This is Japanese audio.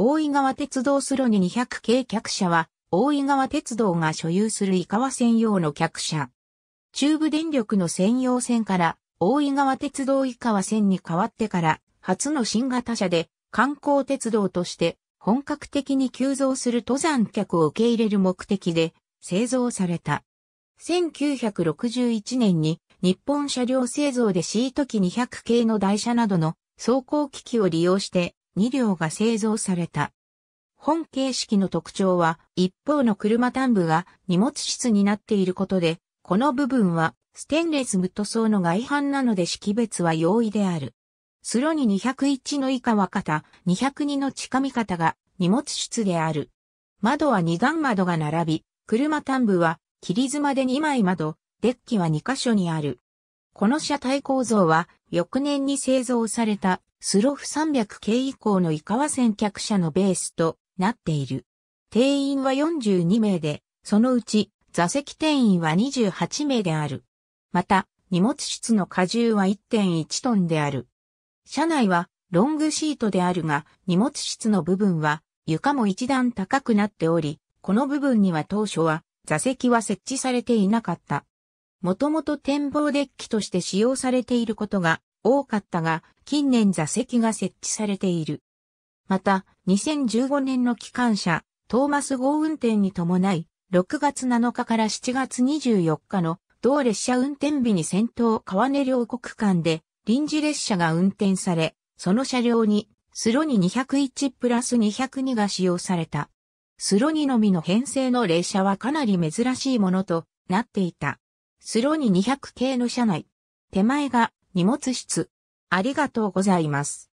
大井川鉄道スロニ200系客車は、大井川鉄道が所有する井川専用の客車。中部電力の専用線から大井川鉄道井川線に変わってから初の新型車で観光鉄道として本格的に急増する登山客を受け入れる目的で製造された。1961年に日本車両製造でシート機200系の台車などの走行機器を利用して2両が製造された。本形式の特徴は、一方の車端部が荷物室になっていることで、この部分はステンレス無塗装の外反なので識別は容易である。スロに201の以下は肩、202の近見方が荷物室である。窓は2眼窓が並び、車端部は切妻で2枚窓、デッキは2箇所にある。この車体構造は翌年に製造されたスロフ300系以降のイカワ先客車のベースとなっている。定員は42名で、そのうち座席定員は28名である。また、荷物室の荷重は1.1トンである。車内はロングシートであるが、荷物室の部分は床も一段高くなっており、この部分には当初は座席は設置されていなかった。もともと展望デッキとして使用されていることが多かったが、近年座席が設置されている。また、2015年の機関車、トーマス号運転に伴い、6月7日から7月24日の同列車運転日に先頭川根両国間で臨時列車が運転され、その車両にスロニ201プラス202が使用された。スロニのみの編成の列車はかなり珍しいものとなっていた。スロニ200系の車内。手前が荷物室。ありがとうございます。